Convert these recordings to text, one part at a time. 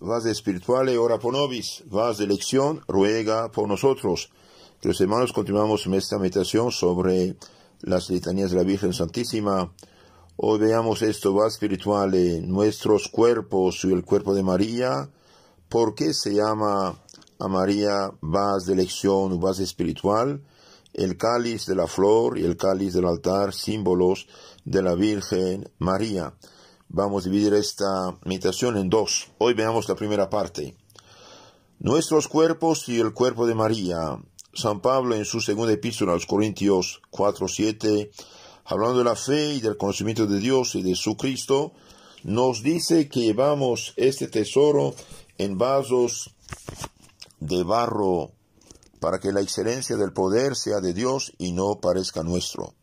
Vas espiritual, ora por nobis. Vas de lección, ruega por nosotros. Los hermanos, continuamos esta meditación sobre las litanías de la Virgen Santísima. Hoy veamos esto, VAS espiritual, nuestros cuerpos y el cuerpo de María. ¿Por qué se llama a María vas de LECCIÓN o vas espiritual? el cáliz de la flor y el cáliz del altar, símbolos de la Virgen María. Vamos a dividir esta meditación en dos. Hoy veamos la primera parte. Nuestros cuerpos y el cuerpo de María. San Pablo en su segunda epístola a los Corintios 4.7, hablando de la fe y del conocimiento de Dios y de su Cristo, nos dice que llevamos este tesoro en vasos de barro para que la excelencia del poder sea de Dios y no parezca nuestro.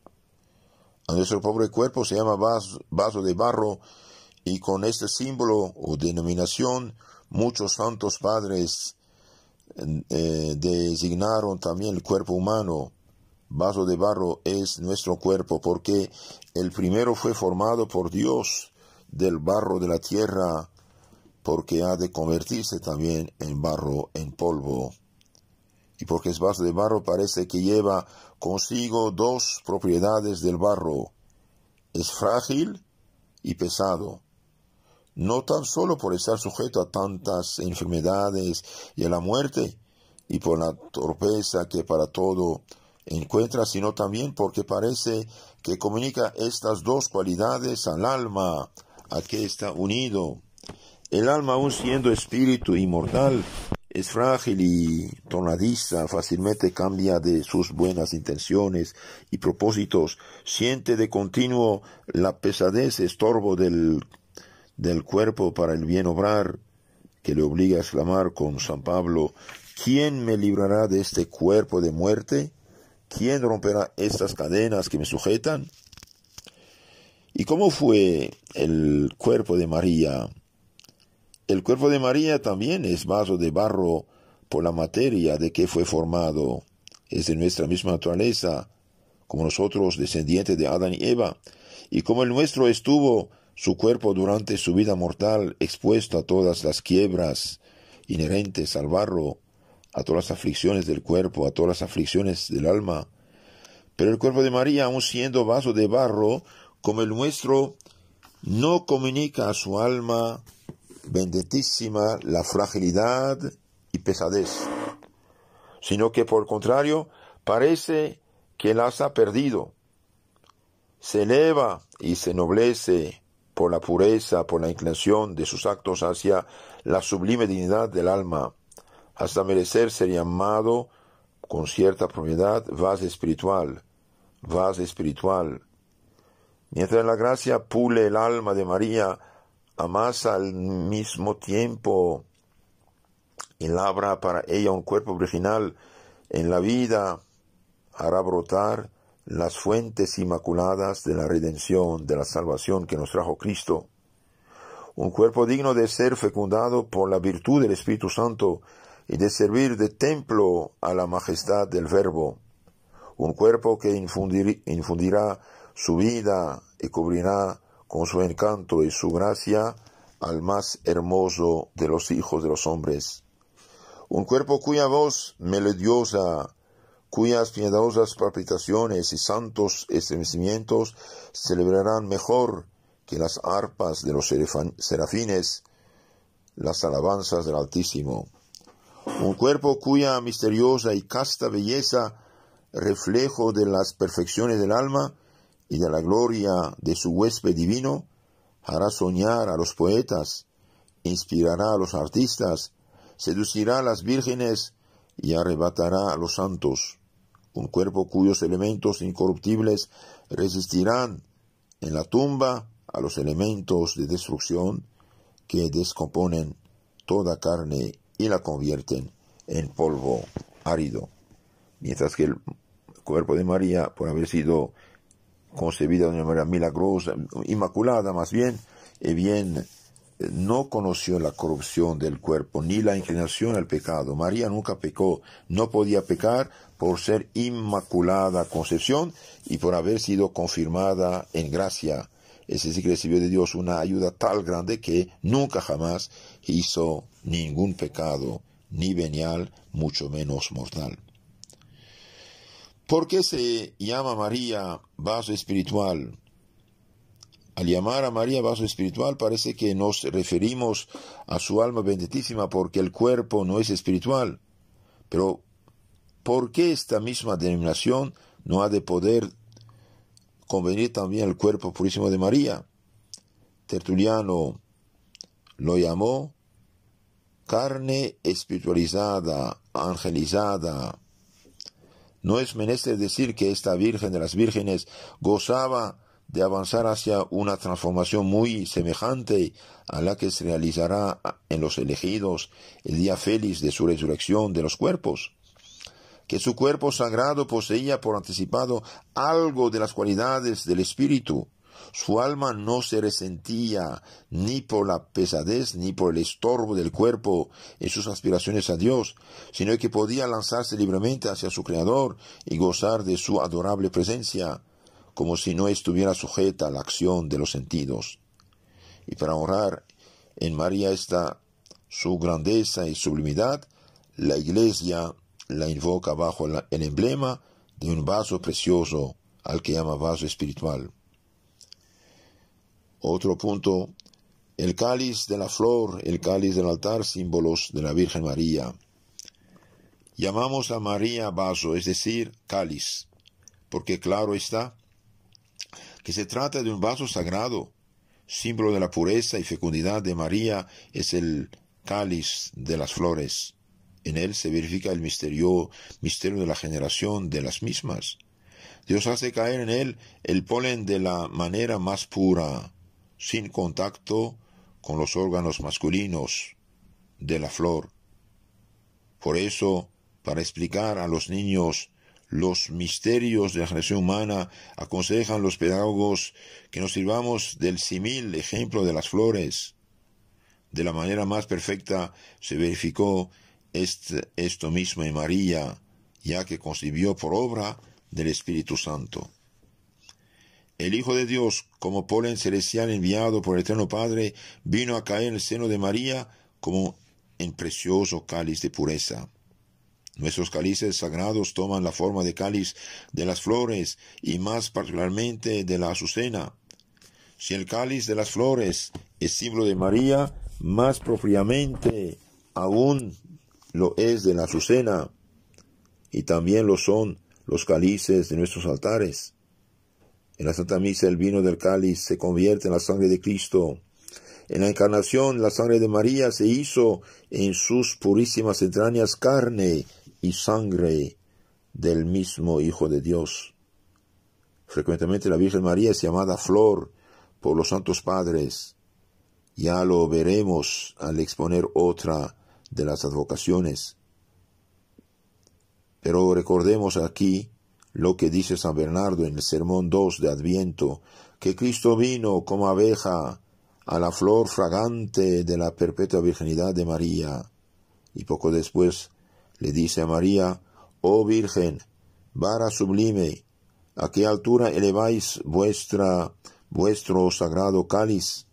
A nuestro pobre cuerpo se llama vaso, de barro, y con este símbolo o denominación muchos santos padres eh, designaron también el cuerpo humano. Vaso de barro es nuestro cuerpo porque el primero fue formado por Dios del barro de la tierra porque ha de convertirse también en barro, en polvo y porque es vaso de barro parece que lleva consigo dos propiedades del barro. Es frágil y pesado. No tan solo por estar sujeto a tantas enfermedades y a la muerte, y por la torpeza que para todo encuentra, sino también porque parece que comunica estas dos cualidades al alma a que está unido. El alma, aún siendo espíritu inmortal, es frágil y tonadiza, fácilmente cambia de sus buenas intenciones y propósitos, siente de continuo la pesadez estorbo del, del cuerpo para el bien obrar, que le obliga a exclamar con San Pablo, ¿quién me librará de este cuerpo de muerte? ¿Quién romperá estas cadenas que me sujetan? ¿Y cómo fue el cuerpo de María? El cuerpo de María también es vaso de barro por la materia de que fue formado. Es de nuestra misma naturaleza, como nosotros descendientes de Adán y Eva, y como el nuestro estuvo su cuerpo durante su vida mortal expuesto a todas las quiebras inherentes al barro, a todas las aflicciones del cuerpo, a todas las aflicciones del alma. Pero el cuerpo de María, aun siendo vaso de barro, como el nuestro, no comunica a su alma benditísima la fragilidad y pesadez, sino que por contrario parece que las ha perdido. Se eleva y se noblece por la pureza, por la inclinación de sus actos hacia la sublime dignidad del alma, hasta merecer ser llamado con cierta propiedad vas espiritual, vas espiritual. Mientras la gracia pule el alma de María, amasa al mismo tiempo y labra para ella un cuerpo original En la vida hará brotar las fuentes inmaculadas de la redención, de la salvación que nos trajo Cristo. Un cuerpo digno de ser fecundado por la virtud del Espíritu Santo y de servir de templo a la majestad del Verbo. Un cuerpo que infundirá su vida y cubrirá con su encanto y su gracia al más hermoso de los hijos de los hombres. Un cuerpo cuya voz melodiosa, cuyas piadosas palpitaciones y santos estremecimientos celebrarán mejor que las arpas de los serafines, las alabanzas del Altísimo. Un cuerpo cuya misteriosa y casta belleza, reflejo de las perfecciones del alma, y de la gloria de su huésped divino, hará soñar a los poetas, inspirará a los artistas, seducirá a las vírgenes y arrebatará a los santos. Un cuerpo cuyos elementos incorruptibles resistirán en la tumba a los elementos de destrucción que descomponen toda carne y la convierten en polvo árido. Mientras que el cuerpo de María, por haber sido concebida de una manera milagrosa, inmaculada más bien, y eh, bien eh, no conoció la corrupción del cuerpo ni la inclinación al pecado. María nunca pecó, no podía pecar por ser inmaculada concepción y por haber sido confirmada en gracia. Es decir, que recibió de Dios una ayuda tal grande que nunca jamás hizo ningún pecado, ni venial, mucho menos mortal. ¿Por qué se llama María vaso espiritual? Al llamar a María vaso espiritual parece que nos referimos a su alma benditísima porque el cuerpo no es espiritual. Pero ¿por qué esta misma denominación no ha de poder convenir también al cuerpo purísimo de María? Tertuliano lo llamó carne espiritualizada, angelizada, no es menester decir que esta Virgen de las Vírgenes gozaba de avanzar hacia una transformación muy semejante a la que se realizará en los elegidos el día feliz de su resurrección de los cuerpos. Que su cuerpo sagrado poseía por anticipado algo de las cualidades del Espíritu, su alma no se resentía ni por la pesadez ni por el estorbo del cuerpo en sus aspiraciones a Dios, sino que podía lanzarse libremente hacia su Creador y gozar de su adorable presencia, como si no estuviera sujeta a la acción de los sentidos. Y para honrar en María esta su grandeza y sublimidad, la Iglesia la invoca bajo el emblema de un vaso precioso al que llama vaso espiritual. Otro punto, el cáliz de la flor, el cáliz del altar, símbolos de la Virgen María. Llamamos a María vaso, es decir, cáliz, porque claro está que se trata de un vaso sagrado. Símbolo de la pureza y fecundidad de María es el cáliz de las flores. En él se verifica el misterio, misterio de la generación de las mismas. Dios hace caer en él el polen de la manera más pura sin contacto con los órganos masculinos de la flor. Por eso, para explicar a los niños los misterios de la generación humana, aconsejan los pedagogos que nos sirvamos del simil ejemplo de las flores. De la manera más perfecta se verificó esto mismo en María, ya que concibió por obra del Espíritu Santo. El Hijo de Dios, como polen celestial enviado por el Eterno Padre, vino a caer en el seno de María como en precioso cáliz de pureza. Nuestros cálices sagrados toman la forma de cáliz de las flores y más particularmente de la azucena. Si el cáliz de las flores es símbolo de María, más propiamente aún lo es de la azucena, y también lo son los cálices de nuestros altares. En la Santa Misa el vino del cáliz se convierte en la sangre de Cristo. En la encarnación la sangre de María se hizo en sus purísimas entrañas carne y sangre del mismo Hijo de Dios. Frecuentemente la Virgen María es llamada flor por los santos padres. Ya lo veremos al exponer otra de las advocaciones. Pero recordemos aquí lo que dice San Bernardo en el Sermón 2 de Adviento, que Cristo vino como abeja a la flor fragante de la perpetua virginidad de María. Y poco después le dice a María, Oh Virgen, vara sublime, ¿a qué altura eleváis vuestra, vuestro sagrado cáliz?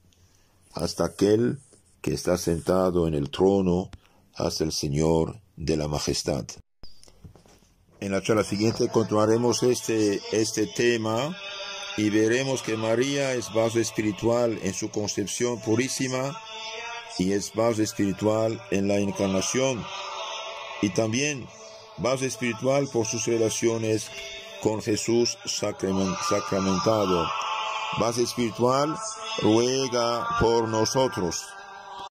Hasta aquel que está sentado en el trono, hasta el Señor de la Majestad. En la charla siguiente continuaremos este, este tema y veremos que María es base espiritual en su concepción purísima y es base espiritual en la encarnación y también base espiritual por sus relaciones con Jesús sacramentado. Base espiritual ruega por nosotros.